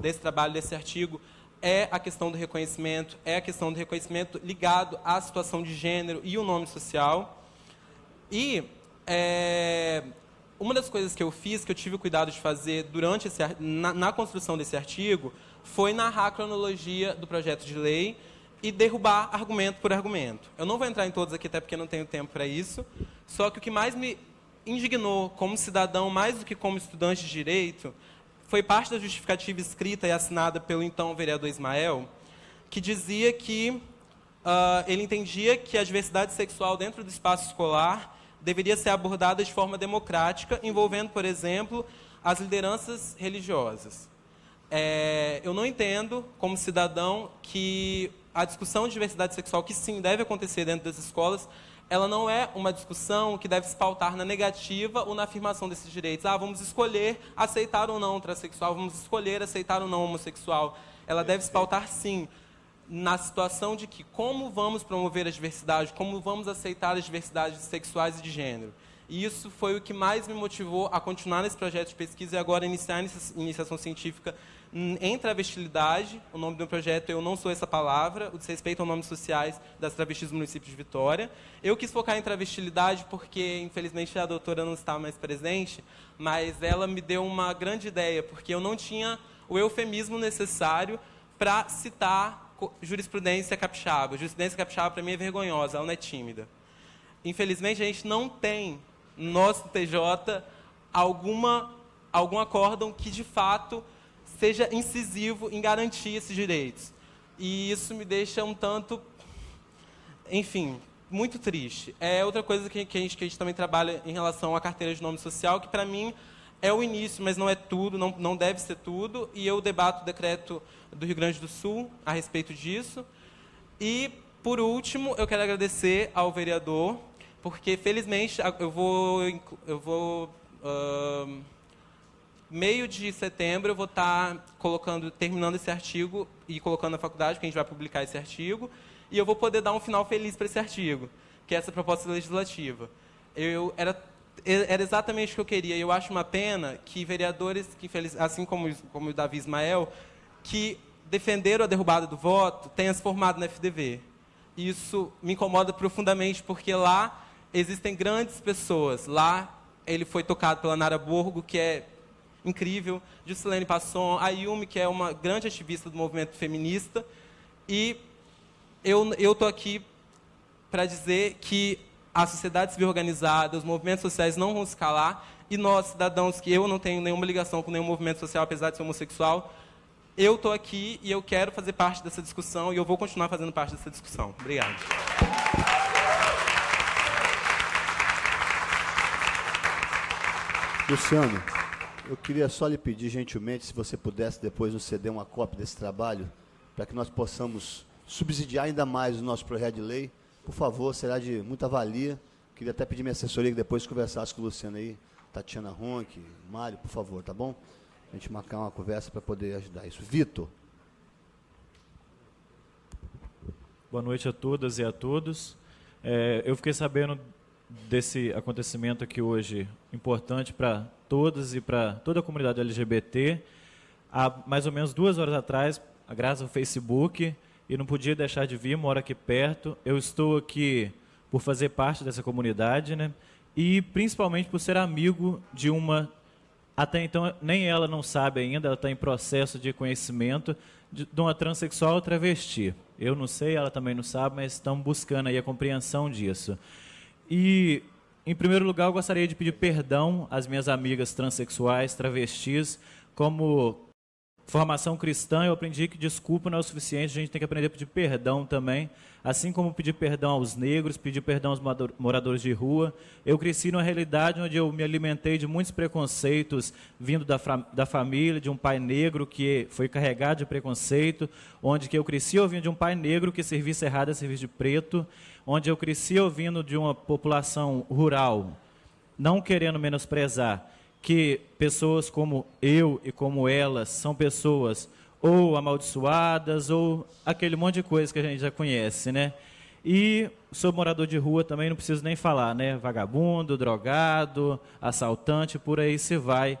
desse trabalho, desse artigo, é a questão do reconhecimento, é a questão do reconhecimento ligado à situação de gênero e o nome social. E é, uma das coisas que eu fiz, que eu tive o cuidado de fazer durante esse, na, na construção desse artigo, foi narrar a cronologia do projeto de lei e derrubar argumento por argumento. Eu não vou entrar em todos aqui, até porque não tenho tempo para isso. Só que o que mais me indignou como cidadão, mais do que como estudante de direito, foi parte da justificativa escrita e assinada pelo então vereador Ismael, que dizia que uh, ele entendia que a diversidade sexual dentro do espaço escolar deveria ser abordada de forma democrática, envolvendo, por exemplo, as lideranças religiosas. É, eu não entendo, como cidadão, que a discussão de diversidade sexual, que sim, deve acontecer dentro das escolas, ela não é uma discussão que deve se pautar na negativa ou na afirmação desses direitos. Ah, vamos escolher aceitar ou não o transexual, vamos escolher aceitar ou não o homossexual. Ela deve se pautar, sim, na situação de que como vamos promover a diversidade, como vamos aceitar as diversidades sexuais e de gênero. E isso foi o que mais me motivou a continuar nesse projeto de pesquisa e agora iniciar a iniciação científica em hum, travestilidade, vestilidade, o nome do projeto Eu Não Sou Essa Palavra, o desrespeito aos nomes sociais das travestis do município de Vitória. Eu quis focar em travestilidade porque, infelizmente, a doutora não está mais presente, mas ela me deu uma grande ideia, porque eu não tinha o eufemismo necessário para citar jurisprudência capixaba. Jurisprudência capixaba, para mim, é vergonhosa, ela não é tímida. Infelizmente, a gente não tem, no nosso TJ, alguma, algum acórdão que, de fato, seja incisivo em garantir esses direitos. E isso me deixa um tanto, enfim, muito triste. É outra coisa que, que, a, gente, que a gente também trabalha em relação à carteira de nome social, que para mim é o início, mas não é tudo, não, não deve ser tudo. E eu debato o decreto do Rio Grande do Sul a respeito disso. E, por último, eu quero agradecer ao vereador, porque, felizmente, eu vou... Eu vou uh, meio de setembro eu vou estar tá colocando, terminando esse artigo e colocando na faculdade, que a gente vai publicar esse artigo, e eu vou poder dar um final feliz para esse artigo, que é essa proposta legislativa. Eu era era exatamente o que eu queria. Eu acho uma pena que vereadores que assim como como o Davi Ismael, que defenderam a derrubada do voto, tenham se formado na FDV. Isso me incomoda profundamente porque lá existem grandes pessoas. Lá ele foi tocado pela Nara Borgo, que é incrível, Juscelene Passon, a Yumi, que é uma grande ativista do movimento feminista. E eu estou aqui para dizer que a sociedade civil organizada, os movimentos sociais não vão se calar, e nós, cidadãos, que eu não tenho nenhuma ligação com nenhum movimento social, apesar de ser homossexual, eu estou aqui e eu quero fazer parte dessa discussão, e eu vou continuar fazendo parte dessa discussão. Obrigado. Luciano. Eu queria só lhe pedir gentilmente, se você pudesse depois nos ceder uma cópia desse trabalho, para que nós possamos subsidiar ainda mais o nosso projeto de lei. Por favor, será de muita valia. Queria até pedir minha assessoria que depois conversasse com o Luciano aí, Tatiana Ronk, Mário, por favor, tá bom? A gente marcar uma conversa para poder ajudar isso. Vitor. Boa noite a todas e a todos. É, eu fiquei sabendo desse acontecimento aqui hoje, importante para todas e para toda a comunidade LGBT. Há mais ou menos duas horas atrás, graças ao Facebook, e não podia deixar de vir, moro aqui perto. Eu estou aqui por fazer parte dessa comunidade, né? E principalmente por ser amigo de uma até então nem ela não sabe ainda, ela está em processo de conhecimento de, de uma transexual travesti. Eu não sei, ela também não sabe, mas estamos buscando aí a compreensão disso. E, em primeiro lugar, eu gostaria de pedir perdão às minhas amigas transexuais, travestis, como formação cristã, eu aprendi que desculpa não é o suficiente, a gente tem que aprender a pedir perdão também. Assim como pedir perdão aos negros, pedir perdão aos moradores de rua. Eu cresci numa realidade onde eu me alimentei de muitos preconceitos vindo da, da família, de um pai negro que foi carregado de preconceito, onde que eu cresci ouvindo de um pai negro que serviço errado é serviço de preto, onde eu cresci ouvindo de uma população rural, não querendo menosprezar, que pessoas como eu e como elas são pessoas ou amaldiçoadas ou aquele monte de coisa que a gente já conhece, né? E sou morador de rua também não preciso nem falar, né? Vagabundo, drogado, assaltante, por aí se vai.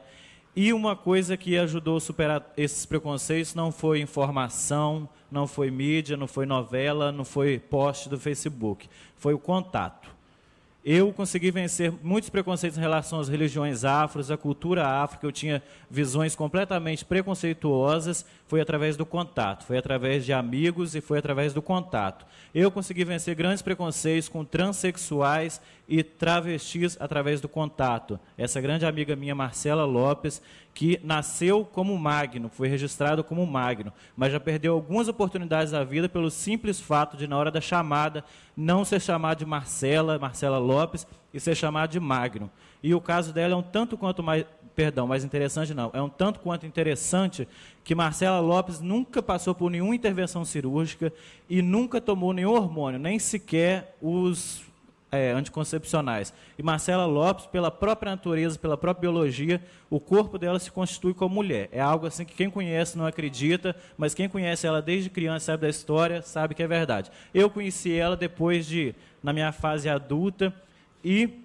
E uma coisa que ajudou a superar esses preconceitos não foi informação, não foi mídia, não foi novela, não foi post do Facebook, foi o contato eu consegui vencer muitos preconceitos em relação às religiões afros, à cultura afro, que eu tinha visões completamente preconceituosas, foi através do contato, foi através de amigos e foi através do contato. Eu consegui vencer grandes preconceitos com transexuais e travestis através do contato. Essa grande amiga minha, Marcela Lopes, que nasceu como magno, foi registrado como magno, mas já perdeu algumas oportunidades da vida pelo simples fato de, na hora da chamada, não ser chamada de Marcela, Marcela Lopes, e ser chamada de magno. E o caso dela é um tanto quanto mais, perdão, mais interessante não, é um tanto quanto interessante que Marcela Lopes nunca passou por nenhuma intervenção cirúrgica e nunca tomou nenhum hormônio, nem sequer os é, anticoncepcionais, e Marcela Lopes, pela própria natureza, pela própria biologia, o corpo dela se constitui como mulher. É algo assim que quem conhece não acredita, mas quem conhece ela desde criança, sabe da história, sabe que é verdade. Eu conheci ela depois de, na minha fase adulta, e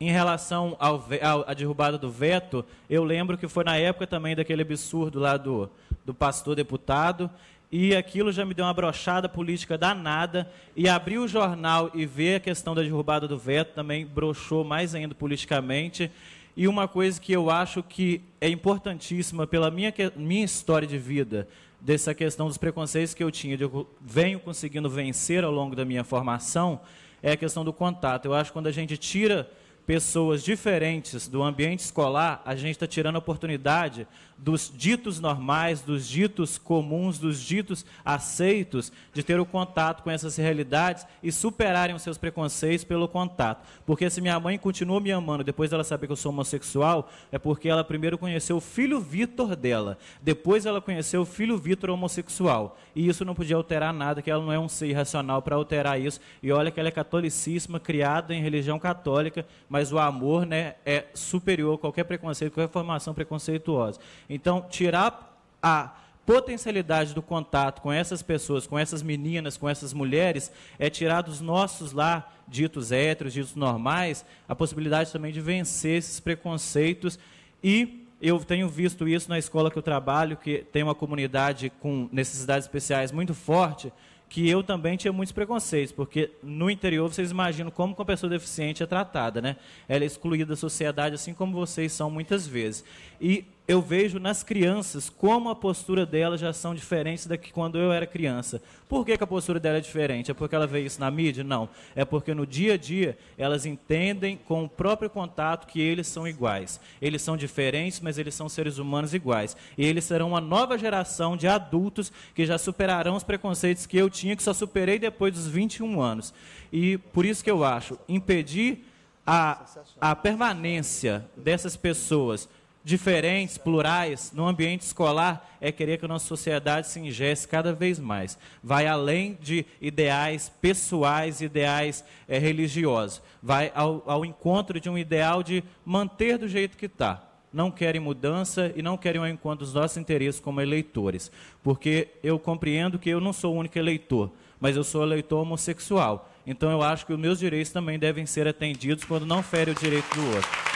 em relação ao, ao, à derrubada do veto, eu lembro que foi na época também daquele absurdo lá do, do pastor deputado, e aquilo já me deu uma brochada política danada. E abrir o jornal e ver a questão da derrubada do veto também brochou mais ainda politicamente. E uma coisa que eu acho que é importantíssima pela minha, minha história de vida, dessa questão dos preconceitos que eu tinha, de eu venho conseguindo vencer ao longo da minha formação, é a questão do contato. Eu acho que quando a gente tira pessoas diferentes do ambiente escolar, a gente está tirando a oportunidade dos ditos normais, dos ditos comuns, dos ditos aceitos, de ter o contato com essas realidades e superarem os seus preconceitos pelo contato. Porque se minha mãe continua me amando depois dela saber que eu sou homossexual, é porque ela primeiro conheceu o filho Vitor dela, depois ela conheceu o filho Vitor homossexual. E isso não podia alterar nada, que ela não é um ser racional para alterar isso. E olha que ela é catolicíssima, criada em religião católica, mas o amor né, é superior a qualquer preconceito, qualquer formação preconceituosa. Então, tirar a potencialidade do contato com essas pessoas, com essas meninas, com essas mulheres, é tirar dos nossos lá, ditos héteros, ditos normais, a possibilidade também de vencer esses preconceitos. E eu tenho visto isso na escola que eu trabalho, que tem uma comunidade com necessidades especiais muito forte, que eu também tinha muitos preconceitos, porque no interior vocês imaginam como uma pessoa deficiente é tratada, né? Ela é excluída da sociedade, assim como vocês são muitas vezes. E eu vejo nas crianças como a postura delas já são diferentes da que quando eu era criança. Por que, que, a postura dela é diferente? É porque ela vê isso na mídia? Não. É porque no dia a dia elas entendem com o próprio contato que eles são iguais. Eles são diferentes, mas eles são seres humanos iguais. E eles serão uma nova geração de adultos que já superarão os preconceitos que eu tinha, que só superei depois dos 21 anos. E por isso que eu acho, impedir a, a permanência dessas pessoas diferentes, plurais, no ambiente escolar, é querer que a nossa sociedade se ingesse cada vez mais. Vai além de ideais pessoais, ideais é, religiosos. Vai ao, ao encontro de um ideal de manter do jeito que está. Não querem mudança e não querem o encontro dos nossos interesses como eleitores. Porque eu compreendo que eu não sou o único eleitor, mas eu sou eleitor homossexual. Então eu acho que os meus direitos também devem ser atendidos quando não fere o direito do outro.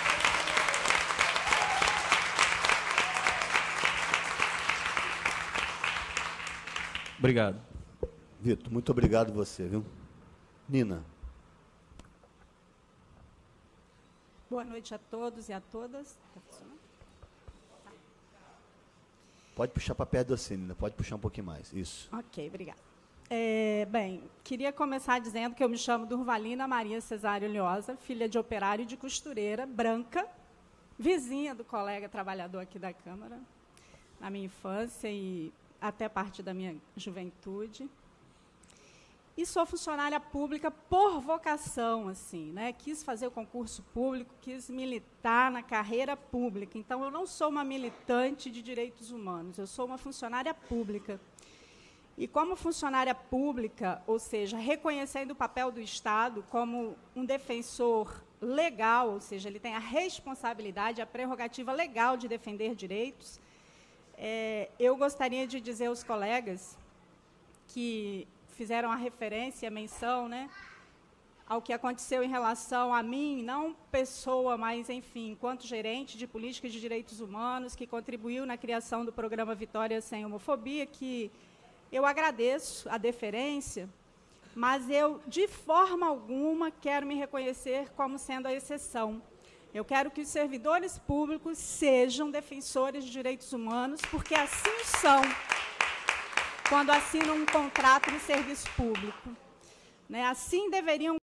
Obrigado. Vitor, muito obrigado você, viu? Nina. Boa noite a todos e a todas. Tá tá. Pode puxar para perto assim, Nina, pode puxar um pouquinho mais. Isso. Ok, obrigada. É, bem, queria começar dizendo que eu me chamo Durvalina Maria Cesário Lhosa, filha de operário e de costureira, branca, vizinha do colega trabalhador aqui da Câmara, na minha infância e até parte da minha juventude. E sou funcionária pública por vocação, assim, né? Quis fazer o concurso público, quis militar na carreira pública. Então, eu não sou uma militante de direitos humanos, eu sou uma funcionária pública. E como funcionária pública, ou seja, reconhecendo o papel do Estado como um defensor legal, ou seja, ele tem a responsabilidade, a prerrogativa legal de defender direitos, é, eu gostaria de dizer aos colegas que fizeram a referência, a menção, né, ao que aconteceu em relação a mim, não pessoa, mas, enfim, enquanto gerente de políticas de direitos humanos, que contribuiu na criação do programa Vitória Sem Homofobia, que eu agradeço a deferência, mas eu, de forma alguma, quero me reconhecer como sendo a exceção. Eu quero que os servidores públicos sejam defensores de direitos humanos, porque assim são quando assinam um contrato de serviço público. Né? Assim deveriam